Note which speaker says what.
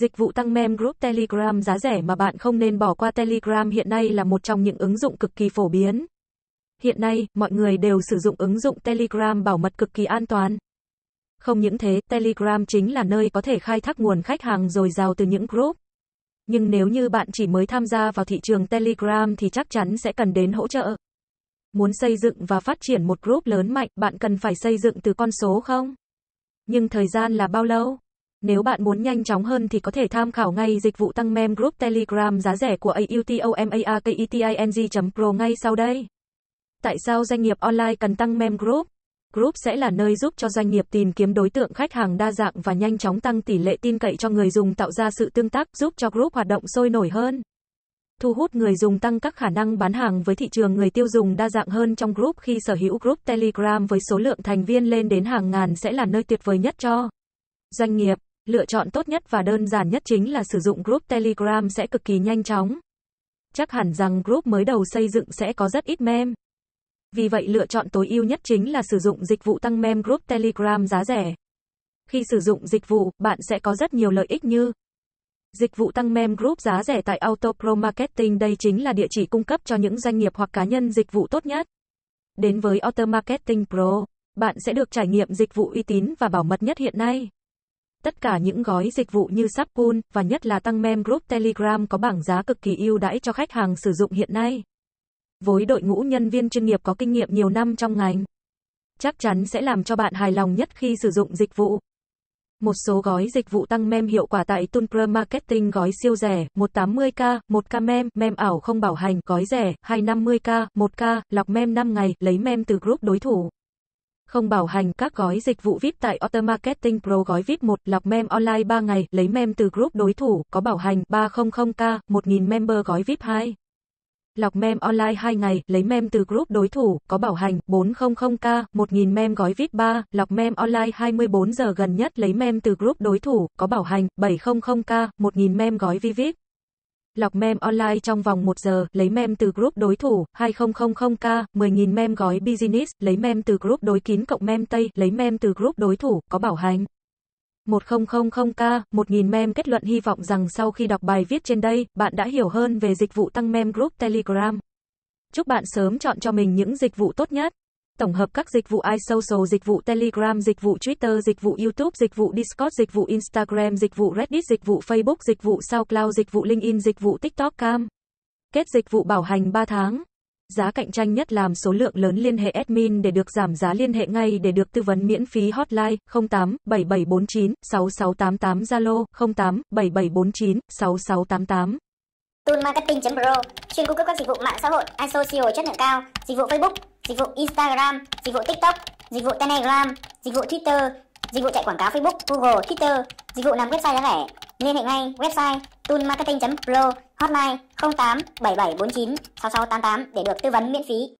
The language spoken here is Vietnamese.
Speaker 1: Dịch vụ tăng mem group Telegram giá rẻ mà bạn không nên bỏ qua Telegram hiện nay là một trong những ứng dụng cực kỳ phổ biến. Hiện nay, mọi người đều sử dụng ứng dụng Telegram bảo mật cực kỳ an toàn. Không những thế, Telegram chính là nơi có thể khai thác nguồn khách hàng dồi dào từ những group. Nhưng nếu như bạn chỉ mới tham gia vào thị trường Telegram thì chắc chắn sẽ cần đến hỗ trợ. Muốn xây dựng và phát triển một group lớn mạnh, bạn cần phải xây dựng từ con số không? Nhưng thời gian là bao lâu? Nếu bạn muốn nhanh chóng hơn thì có thể tham khảo ngay dịch vụ tăng mem group Telegram giá rẻ của AUTOMARKETING.pro ngay sau đây. Tại sao doanh nghiệp online cần tăng mem group? Group sẽ là nơi giúp cho doanh nghiệp tìm kiếm đối tượng khách hàng đa dạng và nhanh chóng tăng tỷ lệ tin cậy cho người dùng tạo ra sự tương tác giúp cho group hoạt động sôi nổi hơn. Thu hút người dùng tăng các khả năng bán hàng với thị trường người tiêu dùng đa dạng hơn trong group khi sở hữu group Telegram với số lượng thành viên lên đến hàng ngàn sẽ là nơi tuyệt vời nhất cho doanh nghiệp Lựa chọn tốt nhất và đơn giản nhất chính là sử dụng group Telegram sẽ cực kỳ nhanh chóng. Chắc hẳn rằng group mới đầu xây dựng sẽ có rất ít mem. Vì vậy lựa chọn tối ưu nhất chính là sử dụng dịch vụ tăng mem group Telegram giá rẻ. Khi sử dụng dịch vụ, bạn sẽ có rất nhiều lợi ích như Dịch vụ tăng mem group giá rẻ tại Auto Pro Marketing đây chính là địa chỉ cung cấp cho những doanh nghiệp hoặc cá nhân dịch vụ tốt nhất. Đến với Auto Marketing Pro, bạn sẽ được trải nghiệm dịch vụ uy tín và bảo mật nhất hiện nay tất cả những gói dịch vụ như subpool và nhất là tăng mem group Telegram có bảng giá cực kỳ ưu đãi cho khách hàng sử dụng hiện nay. Với đội ngũ nhân viên chuyên nghiệp có kinh nghiệm nhiều năm trong ngành, chắc chắn sẽ làm cho bạn hài lòng nhất khi sử dụng dịch vụ. Một số gói dịch vụ tăng mem hiệu quả tại Tunpro Marketing gói siêu rẻ 180k, 1k mem, mem ảo không bảo hành, gói rẻ 250k, 1k, lọc mem 5 ngày, lấy mem từ group đối thủ. Không bảo hành các gói dịch vụ VIP tại Automarketing Pro gói VIP 1 lọc mem online 3 ngày, lấy mem từ group đối thủ, có bảo hành 300k, 1000 member gói VIP 2. Lọc mem online 2 ngày, lấy mem từ group đối thủ, có bảo hành 400k, 1000 mem gói VIP 3, lọc mem online 24 giờ gần nhất lấy mem từ group đối thủ, có bảo hành 700k, 1000 mem gói VIP lọc mem online trong vòng 1 giờ, lấy mem từ group đối thủ, 2000k, 10.000 mem gói business, lấy mem từ group đối kín cộng mem Tây, lấy mem từ group đối thủ, có bảo hành. 1000k, 1 1000 mem kết luận hy vọng rằng sau khi đọc bài viết trên đây, bạn đã hiểu hơn về dịch vụ tăng mem group Telegram. Chúc bạn sớm chọn cho mình những dịch vụ tốt nhất tổng hợp các dịch vụ iSocial, dịch vụ Telegram, dịch vụ Twitter, dịch vụ YouTube, dịch vụ Discord, dịch vụ Instagram, dịch vụ Reddit, dịch vụ Facebook, dịch vụ SoundCloud, dịch vụ LinkedIn, dịch vụ TikTok cam. Kết dịch vụ bảo hành 3 tháng. Giá cạnh tranh nhất làm số lượng lớn liên hệ admin để được giảm giá liên hệ ngay để được tư vấn miễn phí hotline 08 7749 6688 Zalo 08 7749 6688. Toolmarketing.pro chuyên cung cấp các dịch vụ mạng xã hội asocial chất lượng cao, dịch vụ Facebook, dịch vụ Instagram, dịch vụ TikTok, dịch vụ Telegram, dịch vụ Twitter, dịch vụ chạy quảng cáo Facebook, Google, Twitter, dịch vụ làm website giá rẻ. Liên hệ ngay website toolmarketing.pro hotline 08 7749 6688 để được tư vấn miễn phí.